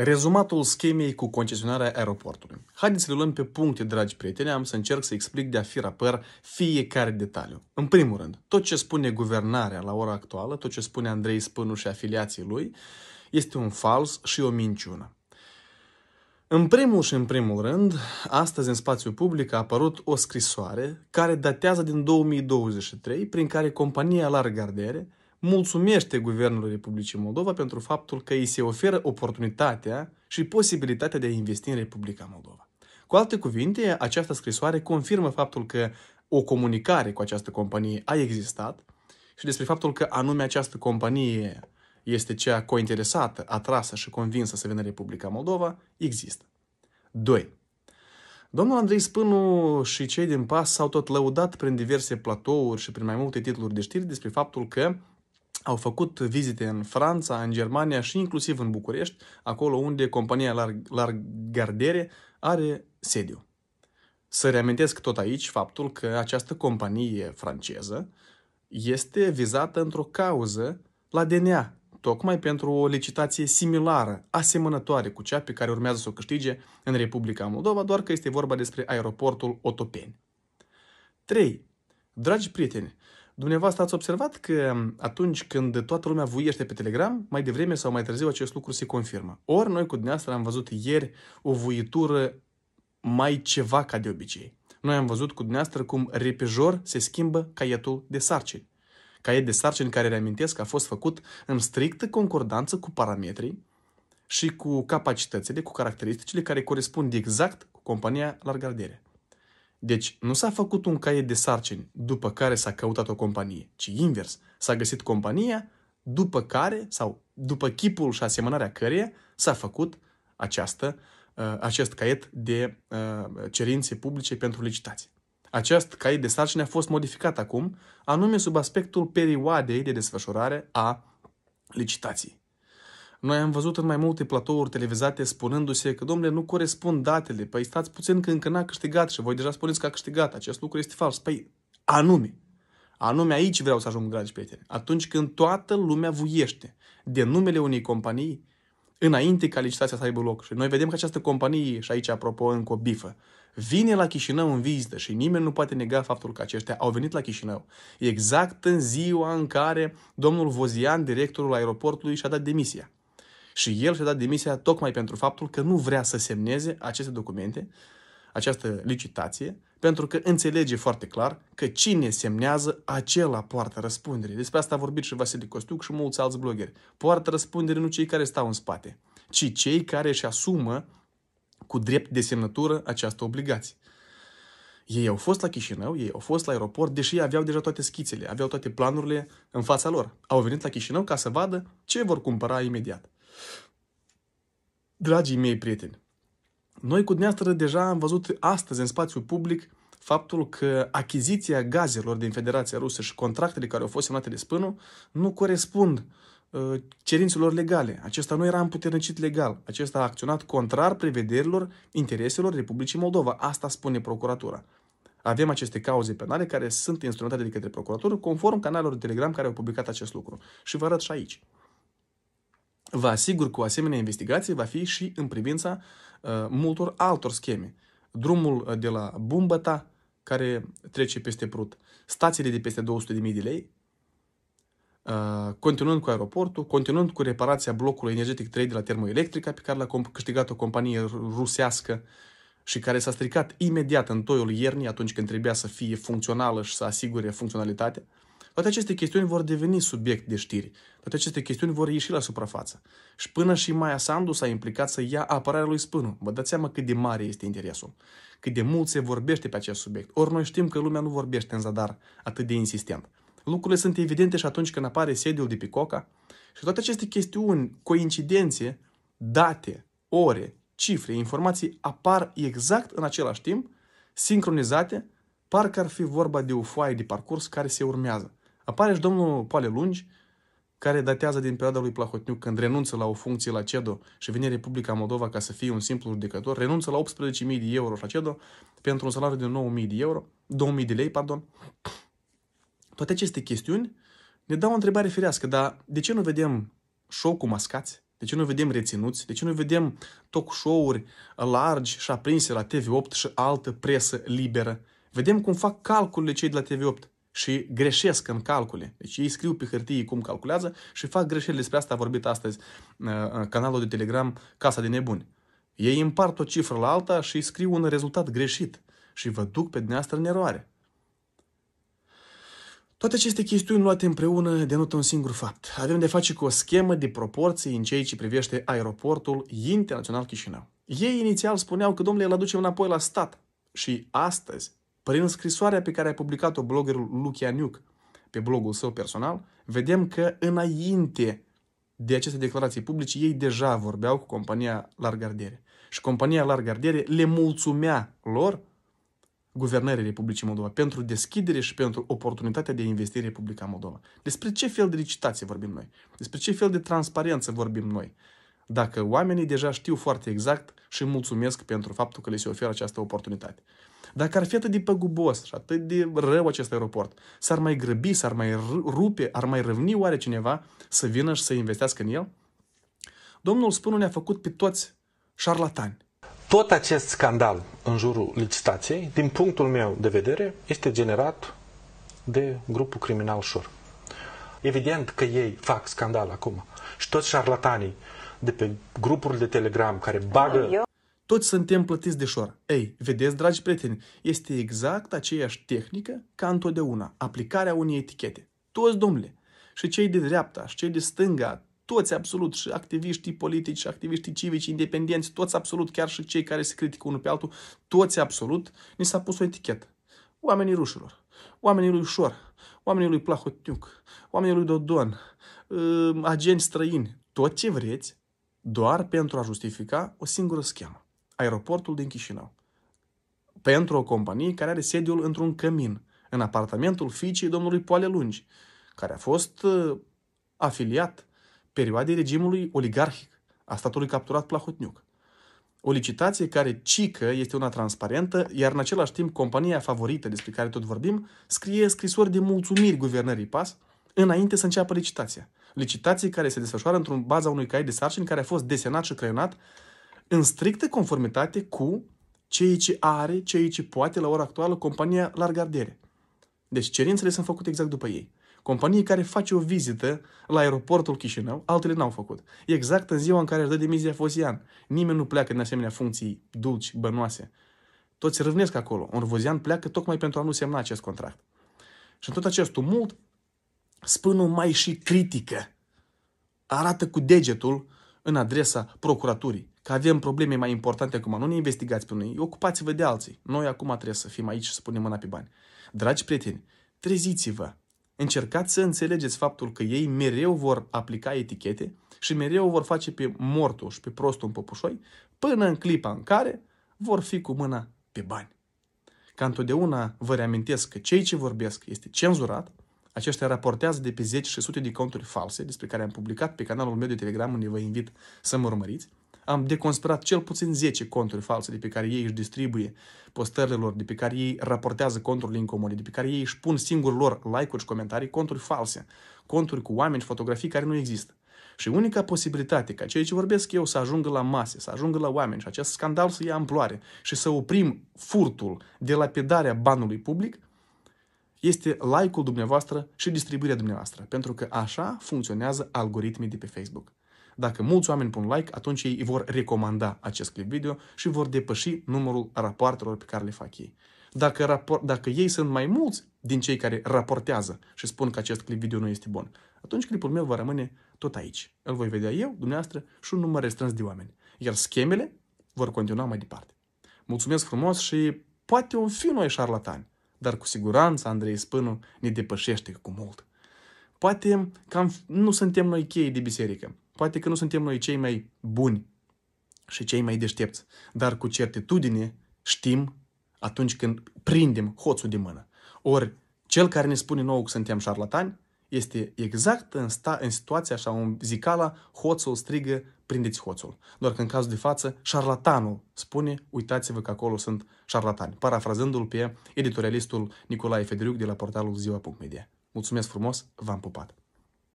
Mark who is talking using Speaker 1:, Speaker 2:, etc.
Speaker 1: Rezumatul schemei cu concesionarea aeroportului. Haideți să le luăm pe puncte, dragi prieteni, am să încerc să explic de-a fi rapăr fiecare detaliu. În primul rând, tot ce spune guvernarea la ora actuală, tot ce spune Andrei Spânu și afiliații lui, este un fals și o minciună. În primul și în primul rând, astăzi în spațiu public a apărut o scrisoare care datează din 2023, prin care compania Largardere mulțumește Guvernului Republicii Moldova pentru faptul că îi se oferă oportunitatea și posibilitatea de a investi în Republica Moldova. Cu alte cuvinte, această scrisoare confirmă faptul că o comunicare cu această companie a existat și despre faptul că anume această companie este cea cointeresată, atrasă și convinsă să vină Republica Moldova, există. 2. Domnul Andrei Spânu și cei din PAS s-au tot lăudat prin diverse platouri și prin mai multe titluri de știri despre faptul că au făcut vizite în Franța, în Germania și inclusiv în București, acolo unde compania Largardere are sediu. Să reamintesc tot aici faptul că această companie franceză este vizată într-o cauză la DNA, tocmai pentru o licitație similară, asemănătoare cu cea pe care urmează să o câștige în Republica Moldova, doar că este vorba despre aeroportul Otopeni. 3. Dragi prieteni, Dumneavoastră ați observat că atunci când toată lumea vuiește pe Telegram, mai devreme sau mai târziu acest lucru se confirmă. Ori noi cu dumneavoastră am văzut ieri o vuitură mai ceva ca de obicei. Noi am văzut cu dumneavoastră cum repejor se schimbă caietul de sarcini. Caiet de sarcini care, reamintesc, a fost făcut în strictă concordanță cu parametrii și cu capacitățile, cu caracteristicile care corespund exact cu compania Largardere. Deci nu s-a făcut un caiet de sarcini după care s-a căutat o companie, ci invers, s-a găsit compania după care sau după chipul și asemănarea căreia s-a făcut această, uh, acest caiet de uh, cerințe publice pentru licitație. Acest caiet de sarcini a fost modificat acum, anume sub aspectul perioadei de desfășurare a licitației. Noi am văzut în mai multe platouri televizate spunându-se că, domnule, nu corespund datele, păi stați puțin că încă n-a câștigat și voi deja spuneți că a câștigat, acest lucru este fals. Păi anume, anume aici vreau să ajung, dragi prieteni, atunci când toată lumea vuiește de numele unei companii înainte ca licitația să aibă loc. Și noi vedem că această companie, și aici apropo încă o bifă, vine la Chișinău în vizită și nimeni nu poate nega faptul că aceștia au venit la Chișinău. Exact în ziua în care domnul Vozian, directorul aeroportului, și-a dat demisia. Și el și-a dat demisia tocmai pentru faptul că nu vrea să semneze aceste documente, această licitație, pentru că înțelege foarte clar că cine semnează, acela poartă răspundere. Despre asta a vorbit și Vasile Costiuc și mulți alți blogeri. Poartă răspundere nu cei care stau în spate, ci cei care își asumă cu drept de semnătură această obligație. Ei au fost la Chișinău, ei au fost la aeroport, deși aveau deja toate schițele, aveau toate planurile în fața lor. Au venit la Chișinău ca să vadă ce vor cumpăra imediat. Dragii mei prieteni, noi cu dumneavoastră deja am văzut astăzi în spațiu public faptul că achiziția gazelor din Federația Rusă și contractele care au fost semnate de spânul nu corespund uh, cerințelor legale. Acesta nu era împuternicit legal. Acesta a acționat contrar prevederilor intereselor Republicii Moldova. Asta spune procuratura. Avem aceste cauze penale care sunt instrumentate de către procuratură conform canalelor de Telegram care au publicat acest lucru. Și vă arăt și aici. Vă asigur că o asemenea investigație va fi și în privința uh, multor altor scheme. Drumul uh, de la Bumbăta, care trece peste Prut, stațiile de peste 200.000 de lei, uh, continuând cu aeroportul, continuând cu reparația blocului energetic 3 de la termoelectrica pe care l-a câștigat o companie rusească și care s-a stricat imediat în toiul iernii atunci când trebuia să fie funcțională și să asigure funcționalitatea. Toate aceste chestiuni vor deveni subiect de știri. Toate aceste chestiuni vor ieși la suprafață. Și până și Maia Sandu s-a implicat să ia apărarea lui Spânu. Vă dați seama cât de mare este interesul. Cât de mult se vorbește pe acest subiect. Ori noi știm că lumea nu vorbește în zadar atât de insistent. Lucrurile sunt evidente și atunci când apare sediul de Picoca. Și toate aceste chestiuni, coincidențe, date, ore, cifre, informații apar exact în același timp, sincronizate, parcă ar fi vorba de o foaie de parcurs care se urmează. Apare și domnul Poale Lungi, care datează din perioada lui Plahotniuc, când renunță la o funcție la CEDO și vine Republica Moldova ca să fie un simplu judecător, renunță la 18.000 de euro la CEDO pentru un salariu de 9.000 de euro, 2.000 de lei, pardon. Toate aceste chestiuni ne dau o întrebare firească, dar de ce nu vedem show cu mascați? De ce nu vedem reținuți? De ce nu vedem talk show-uri largi și aprinse la TV8 și altă presă liberă? Vedem cum fac calculele cei de la TV8 și greșesc în calcule. Deci ei scriu pe hârtie cum calculează și fac greșeli. Despre asta a vorbit astăzi uh, uh, canalul de Telegram Casa de Nebuni. Ei împart o cifră la alta și scriu un rezultat greșit și vă duc pe dumneavoastră în eroare. Toate aceste chestiuni luate împreună denotă un singur fapt. Avem de face cu o schemă de proporții în ceea ce privește aeroportul internațional Chișinău. Ei inițial spuneau că, domnule, îl aducem înapoi la stat. Și astăzi prin scrisoarea pe care a publicat-o bloggerul Niuc pe blogul său personal, vedem că înainte de aceste declarații publice, ei deja vorbeau cu compania Largardere. Și compania Largardere le mulțumea lor guvernării Republicii Moldova pentru deschidere și pentru oportunitatea de a investi în Republica Moldova. Despre ce fel de licitație vorbim noi? Despre ce fel de transparență vorbim noi? dacă oamenii deja știu foarte exact și mulțumesc pentru faptul că le se oferă această oportunitate. Dacă ar fi atât de păgubos și atât de rău acest aeroport, s-ar mai grăbi, s-ar mai rupe, ar mai răvni oare cineva să vină și să investească în el? Domnul Spânu ne-a făcut pe toți șarlatani. Tot acest scandal în jurul licitației, din punctul meu de vedere, este generat de grupul criminal Șor. Evident că ei fac scandal acum și toți șarlatanii de pe grupurile de Telegram care bagă... Eu... Toți suntem plătiți de șor. Ei, vedeți, dragi prieteni, este exact aceeași tehnică ca întotdeauna, aplicarea unei etichete. Toți, domnule, și cei de dreapta, și cei de stânga, toți absolut, și activiștii politici, și activiștii civici, independenți, toți absolut, chiar și cei care se critică unul pe altul, toți absolut, ni s-a pus o etichetă. Oamenii rușilor, oamenii lui Șor, oamenii lui Plahotniuc, oamenii lui Dodon, ă, agenți străini, tot ce vreți, doar pentru a justifica o singură schemă. Aeroportul din Chișinău. Pentru o companie care are sediul într-un cămin, în apartamentul fiicei domnului Poale Lungi, care a fost uh, afiliat perioadei regimului oligarhic a statului capturat Plahotniuc. O licitație care cică este una transparentă, iar în același timp compania favorită despre care tot vorbim scrie scrisori de mulțumiri guvernării PAS, înainte să înceapă licitația. Licitație care se desfășoară într-un baza unui cai de sarcini care a fost desenat și creionat în strictă conformitate cu ceea ce are, ceea ce poate la ora actuală compania Largardiere. Deci cerințele sunt făcute exact după ei. Companie care face o vizită la aeroportul Chișinău, altele n-au făcut. Exact în ziua în care își dă demizia Fosian. Nimeni nu pleacă din asemenea funcții dulci, bănoase. Toți râvnesc acolo. Un rovozian pleacă tocmai pentru a nu semna acest contract. Și în tot acest tumult, spână mai și critică. Arată cu degetul în adresa procuraturii că avem probleme mai importante acum. Nu ne investigați pe noi, ocupați-vă de alții. Noi acum trebuie să fim aici și să punem mâna pe bani. Dragi prieteni, treziți-vă! Încercați să înțelegeți faptul că ei mereu vor aplica etichete și mereu vor face pe mortul și pe prostul în păpușoi până în clipa în care vor fi cu mâna pe bani. Ca întotdeauna vă reamintesc că cei ce vorbesc este cenzurat, aceștia raportează de pe 10 și sute de conturi false despre care am publicat pe canalul meu de Telegram unde vă invit să mă urmăriți. Am deconspirat cel puțin 10 conturi false de pe care ei își distribuie postările lor, de pe care ei raportează conturile incomode, de pe care ei își pun singur lor like-uri și comentarii, conturi false, conturi cu oameni și fotografii care nu există. Și unica posibilitate ca cei ce vorbesc eu să ajungă la mase, să ajungă la oameni și acest scandal să ia amploare și să oprim furtul de lapidarea banului public este like-ul dumneavoastră și distribuirea dumneavoastră, pentru că așa funcționează algoritmii de pe Facebook. Dacă mulți oameni pun like, atunci ei vor recomanda acest clip video și vor depăși numărul rapoartelor pe care le fac ei. Dacă, rapor- dacă ei sunt mai mulți din cei care raportează și spun că acest clip video nu este bun, atunci clipul meu va rămâne tot aici. Îl voi vedea eu, dumneavoastră și un număr restrâns de oameni. Iar schemele vor continua mai departe. Mulțumesc frumos și poate un fi noi șarlatani dar cu siguranță Andrei Spânu ne depășește cu mult. Poate că nu suntem noi cheii de biserică, poate că nu suntem noi cei mai buni și cei mai deștepți, dar cu certitudine știm atunci când prindem hoțul de mână. Ori cel care ne spune nou că suntem șarlatani, este exact în, sta, în situația așa, un zicala, hoțul strigă, prindeți hoțul. Doar că în cazul de față, șarlatanul spune, uitați-vă că acolo sunt șarlatani, parafrazându-l pe editorialistul Nicolae Federiuc de la portalul ziua.media. Mulțumesc frumos, v-am pupat!